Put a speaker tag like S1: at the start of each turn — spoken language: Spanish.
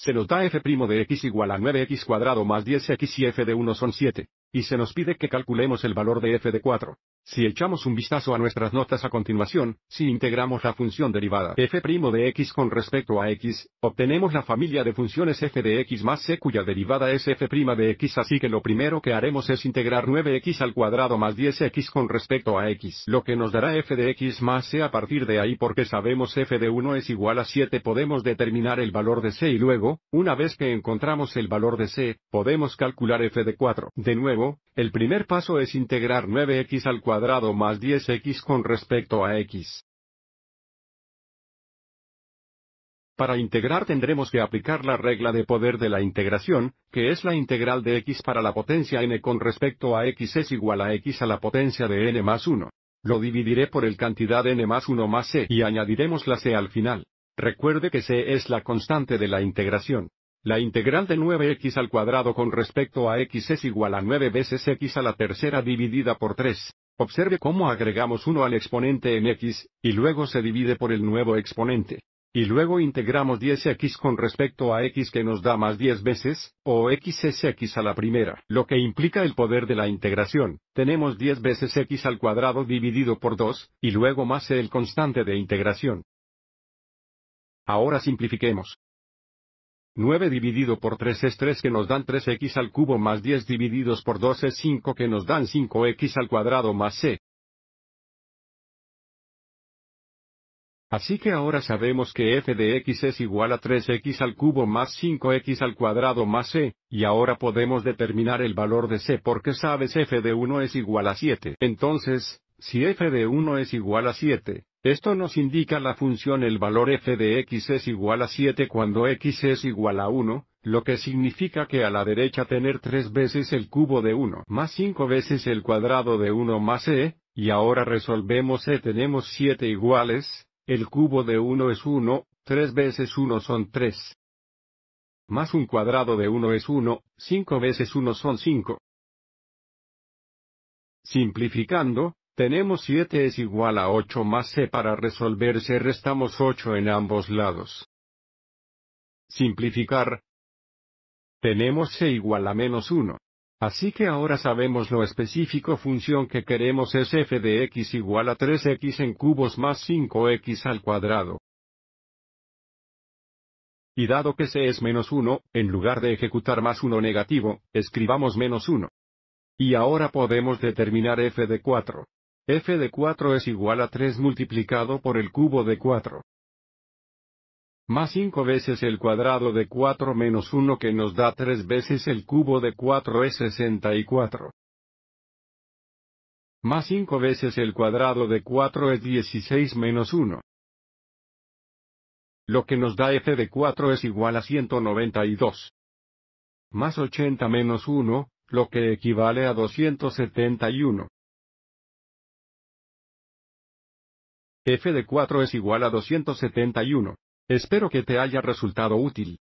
S1: se nos da f' de x igual a 9x cuadrado más 10x y f de 1 son 7, y se nos pide que calculemos el valor de f de 4. Si echamos un vistazo a nuestras notas a continuación, si integramos la función derivada f' de x con respecto a x, obtenemos la familia de funciones f de x más c cuya derivada es f' de x así que lo primero que haremos es integrar 9x al cuadrado más 10x con respecto a x lo que nos dará f de x más c a partir de ahí porque sabemos f de 1 es igual a 7 podemos determinar el valor de c y luego, una vez que encontramos el valor de c, podemos calcular f de 4. De nuevo, el primer paso es integrar 9x al cuadrado más 10x con respecto a x. Para integrar tendremos que aplicar la regla de poder de la integración, que es la integral de x para la potencia n con respecto a x es igual a x a la potencia de n más 1. Lo dividiré por el cantidad n más 1 más c y añadiremos la c al final. Recuerde que c es la constante de la integración. La integral de 9x al cuadrado con respecto a x es igual a 9 veces x a la tercera dividida por 3. Observe cómo agregamos 1 al exponente en X, y luego se divide por el nuevo exponente. Y luego integramos 10x con respecto a x que nos da más 10 veces, o X X a la primera, lo que implica el poder de la integración. Tenemos 10 veces x al cuadrado dividido por 2, y luego más el constante de integración. Ahora simplifiquemos. 9 dividido por 3 es 3 que nos dan 3x al cubo más 10 divididos por 2 es 5 que nos dan 5x al cuadrado más c. Así que ahora sabemos que f de x es igual a 3x al cubo más 5x al cuadrado más c, y ahora podemos determinar el valor de c porque sabes f de 1 es igual a 7. Entonces, si f de 1 es igual a 7, esto nos indica la función el valor f de x es igual a 7 cuando x es igual a 1, lo que significa que a la derecha tener 3 veces el cubo de 1 más 5 veces el cuadrado de 1 más e, y ahora resolvemos e tenemos 7 iguales, el cubo de 1 es 1, 3 veces 1 son 3. Más un cuadrado de 1 es 1, 5 veces 1 son 5. Simplificando, tenemos 7 es igual a 8 más c para resolverse restamos 8 en ambos lados. Simplificar. Tenemos c igual a menos 1. Así que ahora sabemos lo específico función que queremos es f de x igual a 3x en cubos más 5x al cuadrado. Y dado que c es menos 1, en lugar de ejecutar más 1 negativo, escribamos menos 1. Y ahora podemos determinar f de 4 f de 4 es igual a 3 multiplicado por el cubo de 4. Más 5 veces el cuadrado de 4 menos 1 que nos da 3 veces el cubo de 4 es 64. Más 5 veces el cuadrado de 4 es 16 menos 1 lo que nos da f de 4 es igual a 192. Más 80 menos 1, lo que equivale a 271. f de 4 es igual a 271. Espero que te haya resultado útil.